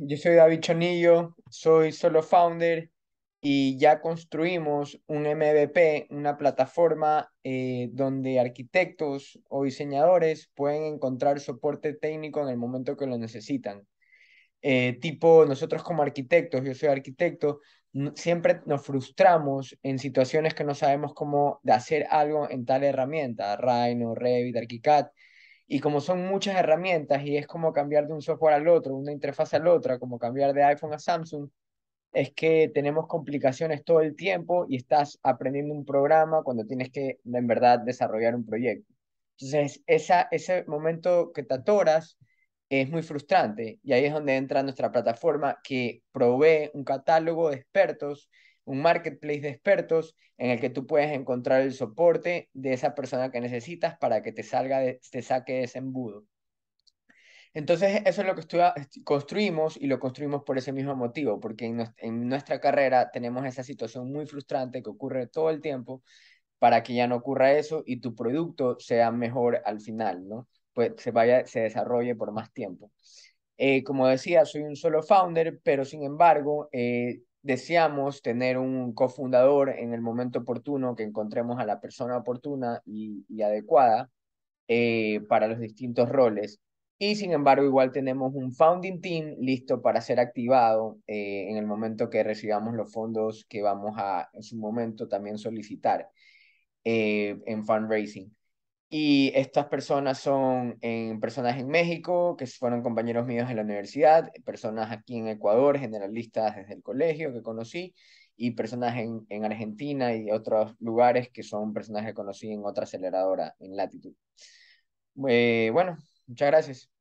Yo soy David Chonillo, soy solo founder y ya construimos un MVP, una plataforma eh, donde arquitectos o diseñadores pueden encontrar soporte técnico en el momento que lo necesitan. Eh, tipo, nosotros como arquitectos, yo soy arquitecto, siempre nos frustramos en situaciones que no sabemos cómo hacer algo en tal herramienta, Rhino, Revit, ArchiCAD, y como son muchas herramientas y es como cambiar de un software al otro, una interfaz al otra, como cambiar de iPhone a Samsung, es que tenemos complicaciones todo el tiempo y estás aprendiendo un programa cuando tienes que en verdad desarrollar un proyecto. Entonces, esa, ese momento que te atoras es muy frustrante y ahí es donde entra nuestra plataforma que provee un catálogo de expertos un marketplace de expertos en el que tú puedes encontrar el soporte de esa persona que necesitas para que te salga te saque ese embudo. Entonces, eso es lo que construimos y lo construimos por ese mismo motivo, porque en, nuestra carrera tenemos esa situación muy frustrante que ocurre todo el tiempo para que ya no ocurra eso y tu producto sea mejor al final, ¿no? Pues se vaya, se desarrolle por más tiempo. Eh, como decía, soy un solo founder, pero sin embargo, eh, deseamos tener un cofundador en el momento oportuno, que encontremos a la persona oportuna y, adecuada eh, para los distintos roles. Y sin embargo, igual tenemos un founding team listo para ser activado eh, en el momento que recibamos los fondos que vamos a en su momento también solicitar eh, en fundraising. Y estas personas son eh, personas en México, que fueron compañeros míos en la universidad, personas aquí en Ecuador, generalistas desde el colegio que conocí, y personas en, Argentina y otros lugares que son personas que conocí en otra aceleradora, en Latitud. Eh, bueno, muchas gracias.